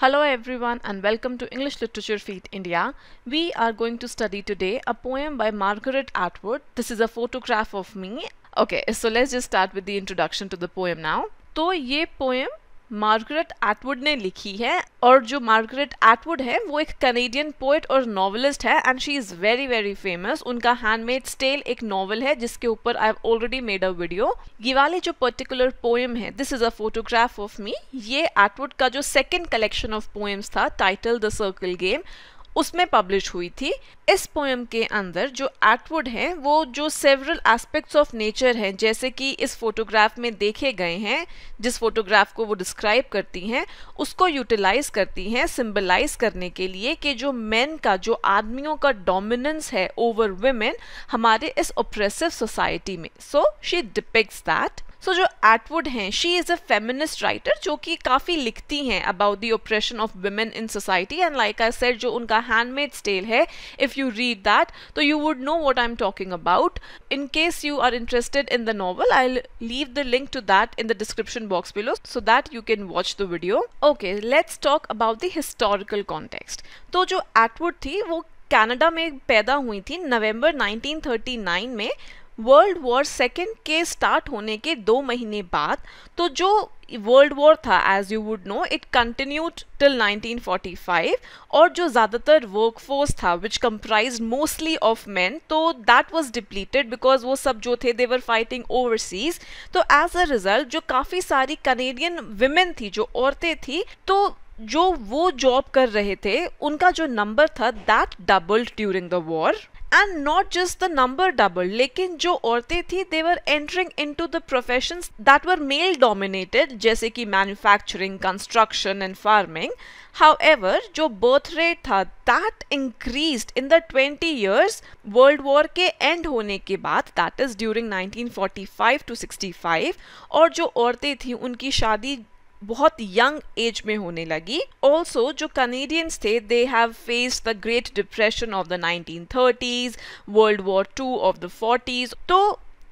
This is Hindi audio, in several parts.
Hello everyone and welcome to English Literature Feet India. We are going to study today a poem by Margaret Atwood. This is a photograph of me. Okay, so let's just start with the introduction to the poem now. तो ये poem मार्गरेट एटवुड ने लिखी है और जो मार्गरेट एटवुड है वो एक कनेडियन पोइट और नॉवलिस्ट है and she is very very famous उनका हैंडमेड स्टेल एक नॉवल है जिसके ऊपर I have already made a video ये वाली जो पर्टिकुलर पोएम है this is a photograph of me ये एटवुड का जो सेकेंड कलेक्शन ऑफ पोएम्स था टाइटल द सर्कल गेम उसमें पब्लिश हुई थी इस पोएम के अंदर जो एटवुड हैं वो जो सेवरल एस्पेक्ट्स ऑफ नेचर हैं जैसे कि इस फोटोग्राफ में देखे गए हैं जिस फोटोग्राफ को वो डिस्क्राइब करती हैं उसको यूटिलाइज करती हैं सिम्बलाइज करने के लिए कि जो मेन का जो आदमियों का डोमिनेंस है ओवर वेमेन हमारे इस ओप्रेसिव सोसाइटी में so she depicts that so जो एटवुड हैं she is a feminist writer जो कि काफ़ी लिखती हैं about the oppression of women in society and like I said जो उनका हैंडमेड स्टेल है इफ़ यू रीड दैट तो you would know what I am talking about in case you are interested in the novel I leave the link to that in the description box below so that you can watch the video okay let's talk about the historical context तो जो एटवुड थी वो कनाडा में पैदा हुई थी नवंबर 1939 में वर्ल्ड वॉर सेकेंड के स्टार्ट होने के दो महीने बाद तो जो वर्ल्ड वॉर था as you would know it continued till 1945 और जो ज़्यादातर वर्कफोर्स था which comprise mostly of man तो दैट वॉज डिप्लीटेड बिकॉज वो सब जो थे देवर फाइटिंग ओवरसीज तो एज अ रिजल्ट जो काफ़ी सारी कनेडियन वुमेन थी जो औरतें थी तो जो वो जॉब कर रहे थे उनका जो नंबर था that doubled during the war and not just the number double लेकिन जो औरतें थी they were entering into the profession that were male dominated जैसे कि manufacturing construction and farming however जो बर्थ रेट था that increase in the twenty years world war के एंड होने के बाद that is during nineteen forty five to sixty five और जो औरतें थी उनकी शादी बहुत यंग एज में होने लगी ऑल्सो जो कनेडियंस थे they have faced the great depression of the nineteen thirties world war two of the forties तो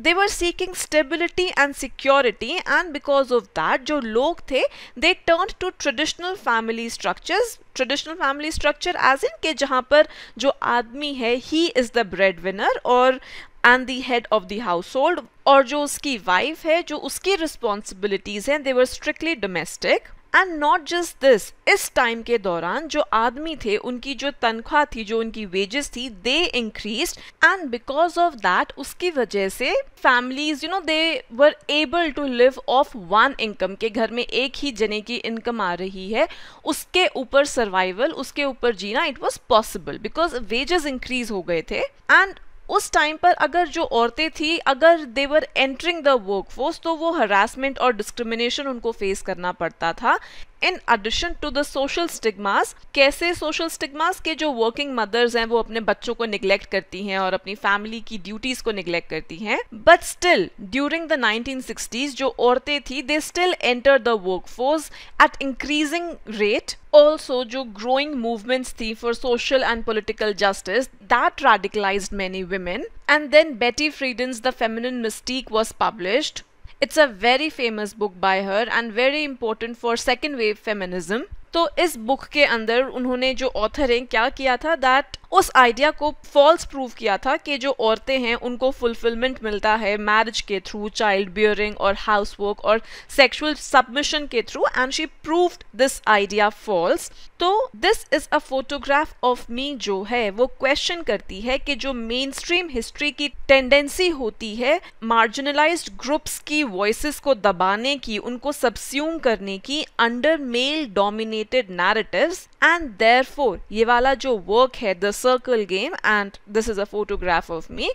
they were seeking stability and security and because of that जो लोग थे they turn to traditional family structures traditional family structure as in के जहाँ पर जो आदमी है he is the breadwinner और and the head of household और जो उसकी वाइफ है जो उसकी रिस्पॉन्सिबिलिटीज हैं they were strictly domestic and not just this इस टाइम के दौरान जो आदमी थे उनकी जो तनख्वाह थी जो उनकी वेजेस थी they increase and because of that उसकी वजह से families you know they were able to live off one income के घर में एक ही जने की इनकम आ रही है उसके ऊपर सर्वाइवल उसके ऊपर जीना it was possible because wages increase हो गए थे एंड उस टाइम पर अगर जो औरतें थी अगर they were entering the workforce तो वो हरासमेंट और डिस्क्रिमिनेशन उनको फेस करना पड़ता था in addition to the social stigmas कैसे सोशल स्टिग्मास के जो वर्किंग मदर्स हैं वो अपने बच्चों को निग्लेक्ट करती हैं और अपनी फैमिली की ड्यूटीज को निग्लेक्ट करती हैं but still during the 1960s जो औरतें थी they still enter the workforce at increasing rate also जो ग्रोइंग मूवमेंट्स थी for social and political justice that radicalize many women and then Betty Friedan's the Feminine Mystique was published It's a very famous book by her and very important for second wave feminism. तो इस बुक के अंदर उन्होंने जो ऑथर हैं क्या किया था दैट उस आइडिया को फॉल्स प्रूव किया था कि जो औरतें हैं उनको फुलफिलमेंट मिलता है मैरिज के थ्रू चाइल्ड बियरिंग और हाउस वर्क और सेक्सुअल सबमिशन के through and she proved this idea false तो this is a photograph of me जो है वो क्वेश्चन करती है कि जो मेन स्ट्रीम हिस्ट्री की टेंडेंसी होती है मार्जिनलाइज ग्रुप्स की वॉइस को दबाने की उनको सब्स्यूम करने की under male dominate created narratives and therefore ye wala jo work hai the circle game and this is a photograph of me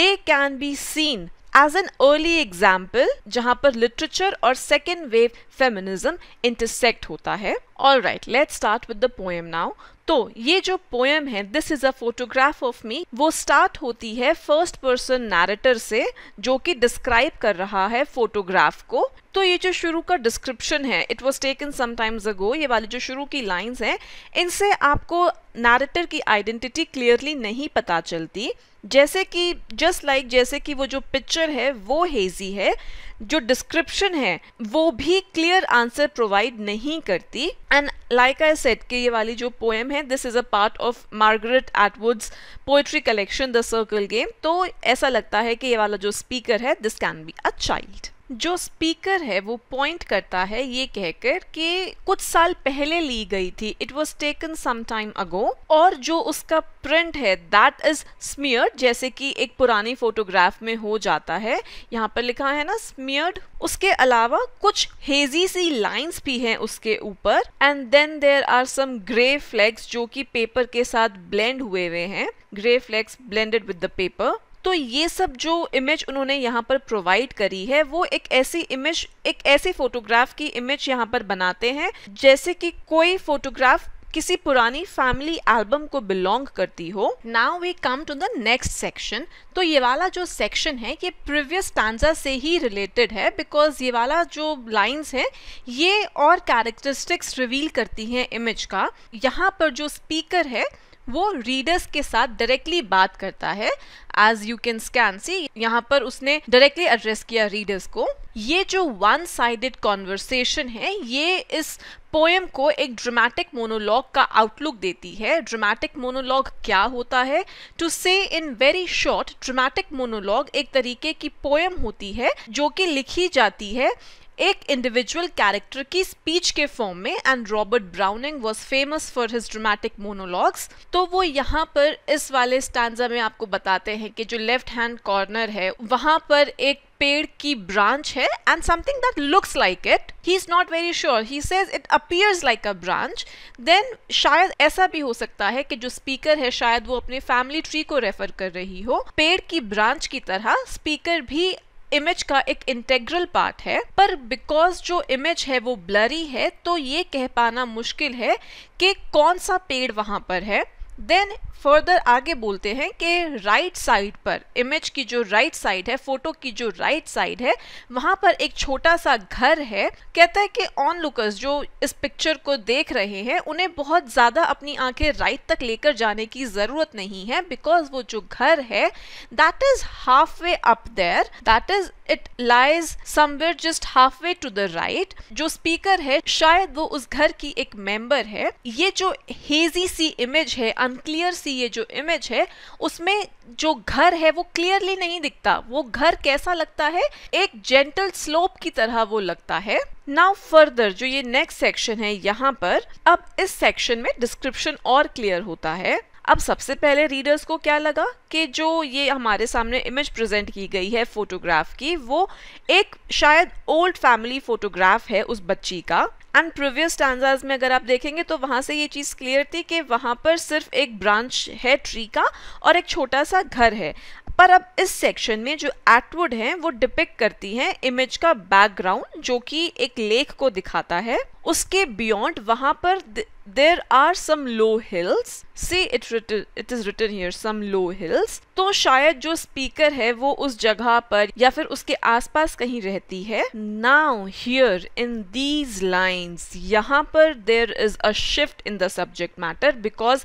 they can be seen as an early example jahan par literature aur second wave feminism intersect hota hai all right let start with the poem now तो ये जो पोएम है this is a photograph of me वो स्टार्ट होती है फर्स्ट पर्सन नैरेटर से जो कि डिस्क्राइब कर रहा है फोटोग्राफ को तो ये जो शुरू का डिस्क्रिप्शन है it was taken sometimes ago ये वाली जो शुरू की लाइन्स हैं इनसे आपको नैरेटर की आइडेंटिटी क्लियरली नहीं पता चलती जैसे कि जस्ट लाइक like, जैसे कि वो जो पिक्चर है वो हेजी है जो डिस्क्रिप्शन है वो भी क्लियर आंसर प्रोवाइड नहीं करती एंड लाइक आई सेट कि ये वाली जो पोएम है this is a part of Margaret Atwood's poetry collection the Circle Game तो ऐसा लगता है कि ये वाला जो स्पीकर है this can be a child जो स्पीकर है वो पॉइंट करता है ये कहकर कि कुछ साल पहले ली गई थी it was taken some time ago और जो उसका प्रिंट है दैट इज स्मियर्ड जैसे कि एक पुरानी फोटोग्राफ में हो जाता है यहाँ पर लिखा है ना स्मियर्ड उसके अलावा कुछ हेजी सी लाइंस भी हैं उसके ऊपर and then there are some grey flags जो कि पेपर के साथ ब्लेंड हुए हुए हैं grey flags blended with the paper तो ये सब जो इमेज उन्होंने यहाँ पर प्रोवाइड करी है वो एक ऐसी इमेज एक ऐसी फोटोग्राफ की इमेज यहाँ पर बनाते हैं जैसे कि कोई फोटोग्राफ किसी पुरानी फैमिली एल्बम को बिलोंग करती हो now we come to the next section तो ये वाला जो सेक्शन है ये प्रीवियस टांजा से ही रिलेटेड है बिकॉज ये वाला जो लाइंस है ये और कैरेक्टरिस्टिक्स रिवील करती हैं इमेज का यहाँ पर जो स्पीकर है वो रीडर्स के साथ डायरेक्टली बात करता है as you can scan see यहाँ पर उसने डायरेक्टली एड्रेस किया रीडर्स को ये जो वन साइडेड कॉन्वर्सेशन है ये इस पोएम को एक ड्रामेटिक मोनोलॉग का आउटलुक देती है ड्रामेटिक मोनोलॉग क्या होता है to say in very short dramatic monologue एक तरीके की पोएम होती है जो कि लिखी जाती है एक इंडिविजुअल कैरेक्टर की स्पीच के फॉर्म में and Robert Browning was famous for his dramatic monologues तो वो यहाँ पर इस वाले स्टैंडा में आपको बताते हैं कि जो लेफ्ट हैंड कॉर्नर है वहां पर एक पेड़ की ब्रांच है and something that looks like it he is not very sure he says it appears like a branch then शायद ऐसा भी हो सकता है कि जो स्पीकर है शायद वो अपने फैमिली ट्री को रेफर कर रही हो पेड़ की ब्रांच की तरह स्पीकर भी इमेज का एक इंटेग्रल पार्ट है पर बिकॉज जो इमेज है वो ब्लरी है तो ये कह पाना मुश्किल है कि कौन सा पेड़ वहाँ पर है देन फर्दर आगे बोलते हैं कि राइट साइड पर इमेज की जो राइट साइड है फोटो की जो राइट साइड है वहां पर एक छोटा सा घर है कहता है कि ऑन लुकर्स जो इस पिक्चर को देख रहे हैं उन्हें बहुत ज़्यादा अपनी आंखें राइट तक लेकर जाने की ज़रूरत नहीं है बिकॉज वो जो घर है that is halfway up there that is it lies somewhere just halfway to the right जो स्पीकर है शायद वो उस घर की एक मेंबर है ये जो हेजी सी इमेज है अनक्लियर सी सी ये जो इमेज है उसमें जो घर है वो क्लियरली नहीं दिखता वो घर कैसा लगता है एक जेंटल स्लोप की तरह वो लगता है नाउ फर्दर जो ये नेक्स्ट सेक्शन है यहाँ पर अब इस सेक्शन में डिस्क्रिप्शन और क्लियर होता है अब सबसे पहले रीडर्स को क्या लगा कि जो ये हमारे सामने इमेज प्रेजेंट की गई है फोटोग्राफ की वो एक शायद ओल्ड फैमिली फोटोग्राफ है उस बच्ची का एंड प्रीवियस स्टैंडर्स में अगर आप देखेंगे तो वहां से ये चीज़ क्लियर थी कि वहां पर सिर्फ एक ब्रांच है ट्री का और एक छोटा सा घर है पर अब इस सेक्शन में जो एटवुड है वो डिपेक्ट करती है इमेज का बैकग्राउंड जो कि एक लेक को दिखाता है उसके बियॉन्ड वहां पर there are some low hills see it written it is written here some low hills तो शायद जो स्पीकर है वो उस जगह पर या फिर उसके आसपास कहीं रहती है now here in these lines यहाँ पर there is a shift in the subject matter because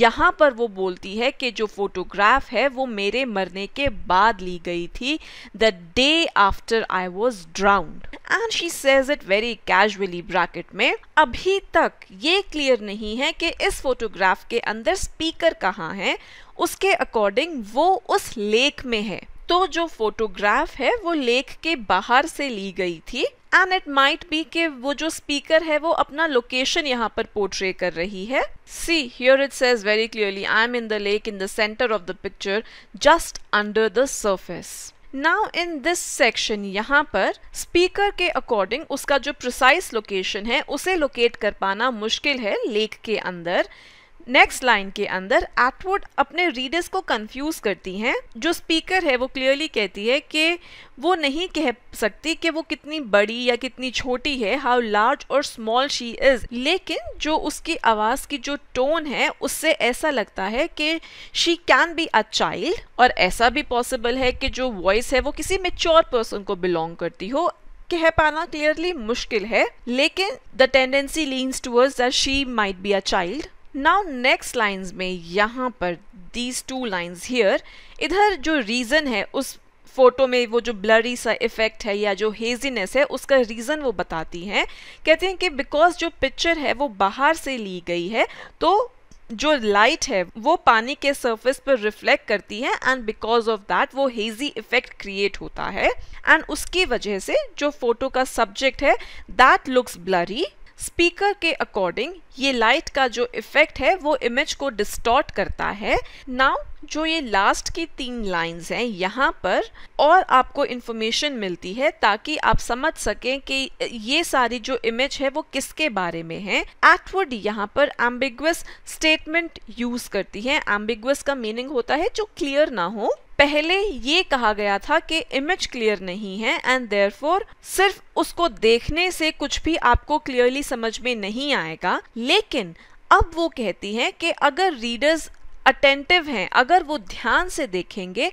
यहाँ पर वो बोलती है कि जो फोटोग्राफ है वो मेरे मरने के बाद ली गई थी the day after I was drowned and she says it very casually bracket में अभी तक ये क्लियर क्लियर नहीं है कि इस फोटोग्राफ के अंदर स्पीकर कहाँ है उसके अकॉर्डिंग वो उस लेक में है तो जो फोटोग्राफ है वो लेक के बाहर से ली गई थी एंड इट माइट बी के वो जो स्पीकर है वो अपना लोकेशन यहाँ पर पोर्ट्रे कर रही है see here it says very clearly I am in the lake in the centre of the picture just under the surface now in this section यहाँ पर स्पीकर के अकॉर्डिंग उसका जो प्रोसाइस लोकेशन है उसे लोकेट कर पाना मुश्किल है लेख के अंदर नेक्स्ट लाइन के अंदर एटवुड अपने रीडर्स को कंफ्यूज करती हैं जो स्पीकर है वो क्लियरली कहती है कि वो नहीं कह सकती कि वो कितनी बड़ी या कितनी छोटी है हाउ लार्ज और स्मॉल शी इज़ लेकिन जो उसकी आवाज़ की जो टोन है उससे ऐसा लगता है कि she can be a child और ऐसा भी पॉसिबल है कि जो वॉइस है वो किसी मेच्योर पर्सन को बिलोंग करती हो कह पाना क्लियरली मुश्किल है लेकिन the tendency leans towards that she might be a child now next lines में यहाँ पर दीज टू लाइंस हियर इधर जो रीज़न है उस फोटो में वो जो ब्लरी सा इफेक्ट है या जो हेजीनेस है उसका रीज़न वो बताती हैं कहते हैं कि बिकॉज जो पिक्चर है वो बाहर से ली गई है तो जो लाइट है वो पानी के सरफेस पर रिफ्लेक्ट करती है एंड बिकॉज ऑफ दैट वो हेजी इफेक्ट क्रिएट होता है एंड उसकी वजह से जो फोटो का सब्जेक्ट है दैट लुक्स ब्लरी स्पीकर के अकॉर्डिंग ये लाइट का जो इफेक्ट है वो इमेज को डिस्टॉर्ट करता है नाउ जो ये लास्ट की तीन लाइंस हैं यहाँ पर और आपको इन्फॉर्मेशन मिलती है ताकि आप समझ सकें कि ये सारी जो इमेज है वो किसके बारे में है एटवुड यहाँ पर एम्बिगस स्टेटमेंट यूज करती है एम्बिगस का मीनिंग होता है जो क्लियर ना हो पहले ये कहा गया था कि इमेज क्लियर नहीं है एंड देयरफॉर सिर्फ उसको देखने से कुछ भी आपको क्लियरली समझ में नहीं आएगा लेकिन अब वो कहती हैं कि अगर रीडर्स अटेंटिव हैं अगर वो ध्यान से देखेंगे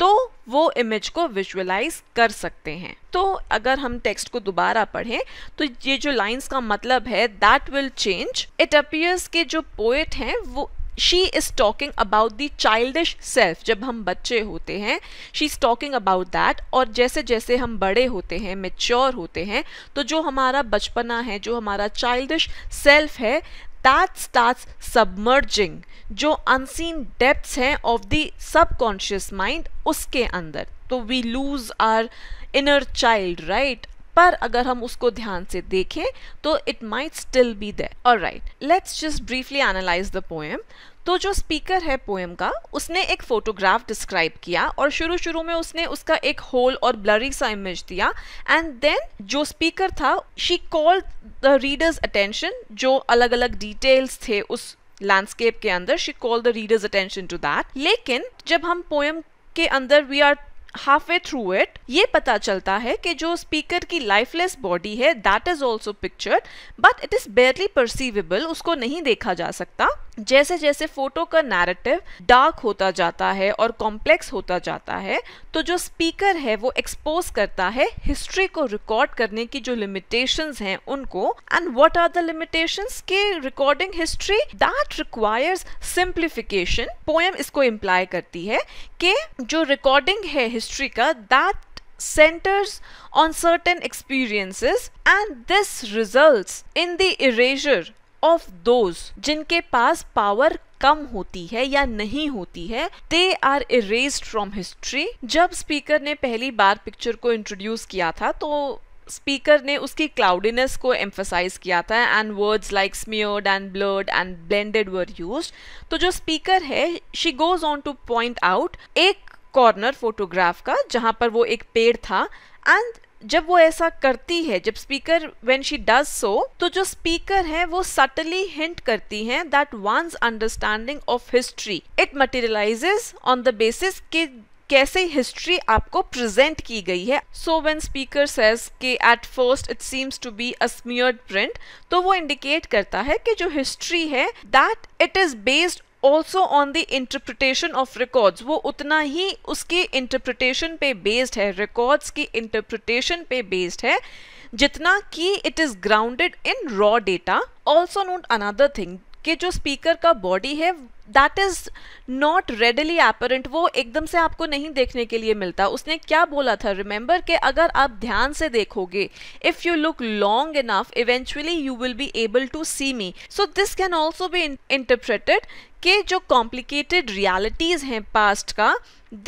तो वो इमेज को विजुअलाइज कर सकते हैं तो अगर हम टेक्स्ट को दोबारा पढ़ें तो ये जो लाइंस का मतलब है that will change it appears के जो पोएट हैं वो she is talking about the childish self जब हम बच्चे होते हैं she is talking about that और जैसे जैसे हम बड़े होते हैं मेच्योर होते हैं तो जो हमारा बचपना है जो हमारा चाइल्डिश सेल्फ है दैट स्टार्ट सबमर्जिंग जो अनसीन डेप्थ हैं ऑफ द सबकॉन्शियस माइंड उसके अंदर तो we lose our inner child right पर अगर हम उसको ध्यान से देखें तो इट माइट स्टिल बी और right let's just briefly analyze the poem तो जो स्पीकर है पोएम का उसने एक फोटोग्राफ डिस्क्राइब किया और शुरू शुरू में उसने उसका एक होल और ब्लरी सा इमेज दिया एंड देन जो स्पीकर था she called the reader's attention जो अलग अलग डिटेल्स थे उस लैंडस्केप के अंदर she called the reader's attention to that लेकिन जब हम पोएम के अंदर we are half way through it ये पता चलता है कि जो स्पीकर की लाइफलेस बॉडी है that is also pictured but it is barely perceivable उसको नहीं देखा जा सकता जैसे जैसे फोटो का नैरेटिव डार्क होता जाता है और कॉम्प्लेक्स होता जाता है तो जो स्पीकर है वो एक्सपोज करता है हिस्ट्री को रिकॉर्ड करने की जो लिमिटेशंस हैं उनको and what are the limitations के recording history that requires simplification poem इसको इम्प्लाई करती है कि जो रिकॉर्डिंग है हिस्ट्री का that centers on certain experiences and this results in the erasure of those जिनके पास पावर कम होती है या नहीं होती है they are erase from history जब स्पीकर ने पहली बार पिक्चर को इंट्रोड्यूस किया था तो स्पीकर ने उसकी क्लाउडीनेस को एम्फोसाइज किया था and words like smeared and blurred and blended were use तो जो स्पीकर है she goes on to point out एक कॉर्नर फोटोग्राफ का जहां पर वो एक पेड़ था एंड जब वो ऐसा करती है जब speaker when she does so तो जो स्पीकर है वो सटली हिंट करती है that one's understanding of history it materializes on the basis कि कैसे हिस्ट्री आपको प्रेजेंट की गई है सो वेन स्पीकर सेज के at first it seems to be a smeared print तो वो इंडिकेट करता है कि जो हिस्ट्री है that it is based also on the interpretation of records वो उतना ही उसकी इंटरप्रिटेशन पे बेस्ड है रिकॉर्ड्स की इंटरप्रिटेशन पे बेस्ड है जितना कि it is grounded in raw data also note another thing कि जो स्पीकर का बॉडी है that is not readily apparent वो एकदम से आपको नहीं देखने के लिए मिलता उसने क्या बोला था रिमेंबर कि अगर आप ध्यान से देखोगे if you look long enough eventually you will be able to see me so this can also be interpreted कि जो कॉम्प्लिकेटेड रियालिटीज हैं पास्ट का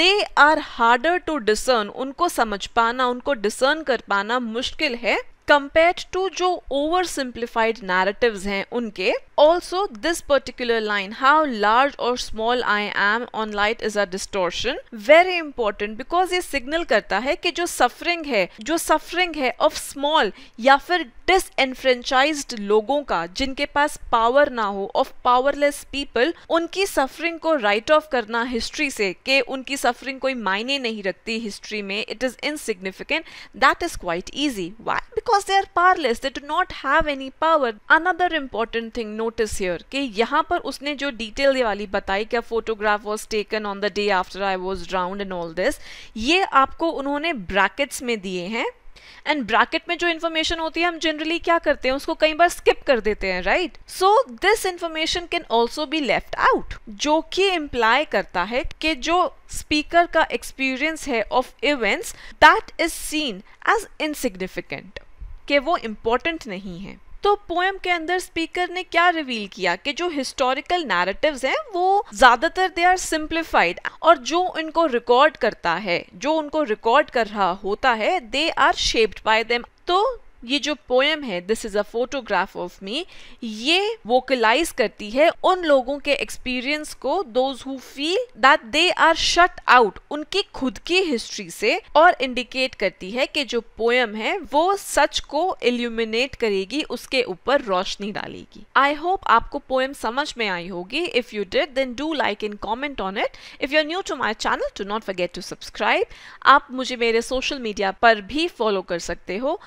they are harder to discern उनको समझ पाना उनको डिसर्न कर पाना मुश्किल है कंपेयर्ड टू जो ओवर सिंप्लीफाइड नैरेटिव हैं उनके also this particular line how large और small I am on light is a distortion very important because ये सिग्नल करता है कि जो सफरिंग है जो सफरिंग है ऑफ स्मॉल या फिर डिस एनफ्रेंचाइज लोगों का जिनके पास पावर ना हो ऑफ पावरलेस पीपल उनकी सफरिंग को राइट ऑफ करना हिस्ट्री से कि उनकी सफरिंग कोई मायने नहीं रखती हिस्ट्री में it is insignificant that is quite easy why because because they are powerless they do not have any power another important thing notice here कि यहाँ पर उसने जो डिटेल ये वाली बताई क्या photograph was taken on the day after I was drowned in all this ये आपको उन्होंने ब्रैकेट्स में दिए हैं एंड ब्रैकेट में जो इन्फॉर्मेशन होती है हम जनरली क्या करते हैं उसको कई बार स्किप कर देते हैं right so this information can also be left out जो कि इम्प्लाई करता है कि जो स्पीकर का एक्सपीरियंस है of events that is seen as insignificant कि वो इम्पोर्टेंट नहीं है तो पोएम के अंदर स्पीकर ने क्या रिवील किया कि जो हिस्टोरिकल नैरेटिव्स हैं वो ज़्यादातर दे आर सिंप्लीफाइड और जो इनको रिकॉर्ड करता है जो उनको रिकॉर्ड कर रहा होता है they are shaped by them तो ये जो पोएम है this is a photograph of me ये वोकलाइज करती है उन लोगों के एक्सपीरियंस को those who feel that they are shut out उनकी खुद की हिस्ट्री से और इंडिकेट करती है कि जो पोएम है वो सच को इल्यूमिनेट करेगी उसके ऊपर रोशनी डालेगी आई होप आपको पोएम समझ में आई होगी if you did then do like and comment on it if you are new to my channel to not forget to subscribe आप मुझे मेरे सोशल मीडिया पर भी फॉलो कर सकते हो